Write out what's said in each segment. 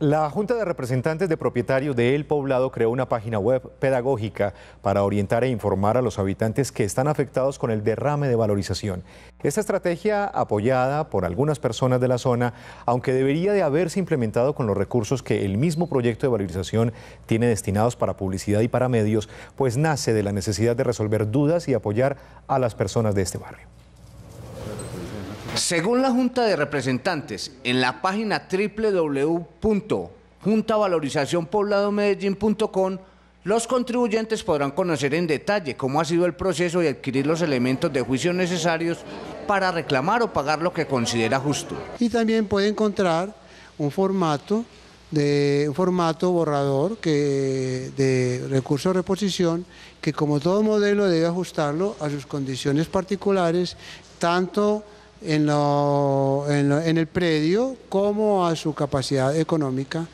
La Junta de Representantes de Propietarios de El Poblado creó una página web pedagógica para orientar e informar a los habitantes que están afectados con el derrame de valorización. Esta estrategia, apoyada por algunas personas de la zona, aunque debería de haberse implementado con los recursos que el mismo proyecto de valorización tiene destinados para publicidad y para medios, pues nace de la necesidad de resolver dudas y apoyar a las personas de este barrio. Según la Junta de Representantes, en la página www.juntavalorizacionpobladomedellin.com, los contribuyentes podrán conocer en detalle cómo ha sido el proceso y adquirir los elementos de juicio necesarios para reclamar o pagar lo que considera justo. Y también puede encontrar un formato de formato borrador que, de recurso de reposición que como todo modelo debe ajustarlo a sus condiciones particulares, tanto en, el predio como a su capacidad económica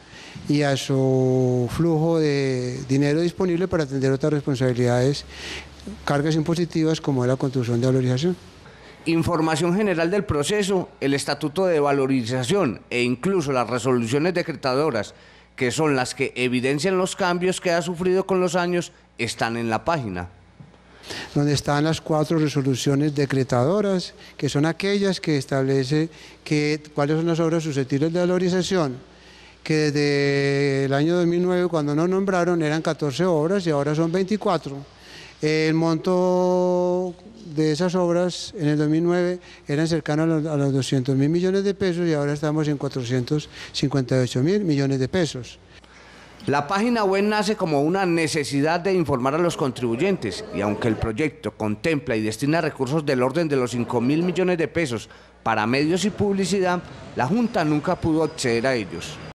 y a su flujo de dinero disponible para atender otras responsabilidades, cargas impositivas como es la construcción de valorización. Información general del proceso, el estatuto de valorización e incluso las resoluciones decretadoras, que son las que evidencian los cambios que ha sufrido con los años, están en la página donde están las cuatro resoluciones decretadoras, que son aquellas que establece cuáles son las obras susceptibles de valorización, que desde el año 2009, cuando nos nombraron, eran 14 obras y ahora son 24. El monto de esas obras en el 2009 eran cercano a los, a los 200 mil millones de pesos y ahora estamos en 458 mil millones de pesos. La página web nace como una necesidad de informar a los contribuyentes y aunque el proyecto contempla y destina recursos del orden de los 5 mil millones de pesos para medios y publicidad, la Junta nunca pudo acceder a ellos.